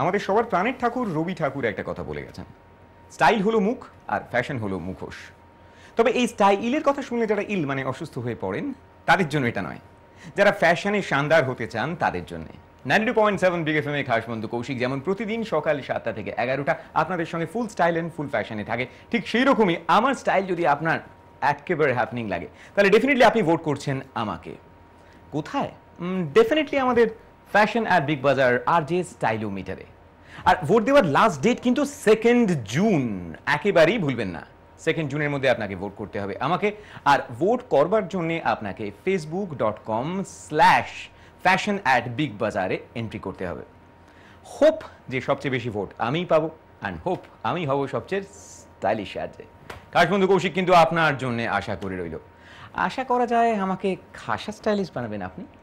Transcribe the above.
আমাদের সবার প্রাণের ঠাকুর রবি ঠাকুর একটা কথা বলে গেছেন স্টাইল হলো মুখ আর ফ্যাশন হলো মুখোশ তবে এই স্টাইলের কথা শুনলে যারা ইল মানে অসুস্থ হয়ে পড়েন তাদের জন্য এটা নয় যারা ফ্যাশনে শানদার হতে চান তাদের জন্য ninety point seven Big F M এ কৌশিক যেমন প্রতিদিন সকাল সাতটা থেকে এগারোটা আপনাদের সঙ্গে ফুল স্টাইল অ্যান্ড ফুল ফ্যাশনে থাকে ঠিক সেই রকমই আমার স্টাইল যদি আপনার একেবারে হ্যাপনিং লাগে তাহলে ডেফিনেটলি আপনি ভোট করছেন আমাকে কোথায় ডেফিনেটলি আমাদের ফ্যাশন অ্যাট বিগ বাজার আর জে স্টাইলোমিটারে আর ভোট দেওয়ার লাস্ট ডেট কিন্তু সেকেন্ড জুন একেবারেই ভুলবেন না সেকেন্ড জুনের মধ্যে আপনাকে ভোট করতে হবে আমাকে আর ভোট করবার জন্যে আপনাকে Facebook dot com slash fashion at Big বাজারে এন্ট্রি করতে হবে হোপ যে সবচেয়ে বেশি ভোট আমিই পাবো অ্যান্ড হোপ আমি হব সবচেয়ে স্টাইলিশ সাহায্যে কাশবন্ধু কৌশিক কিন্তু আপনার জন্যে আশা করে রইল আশা করা যায় আমাকে খাসা স্টাইলিশ বানাবেন আপনি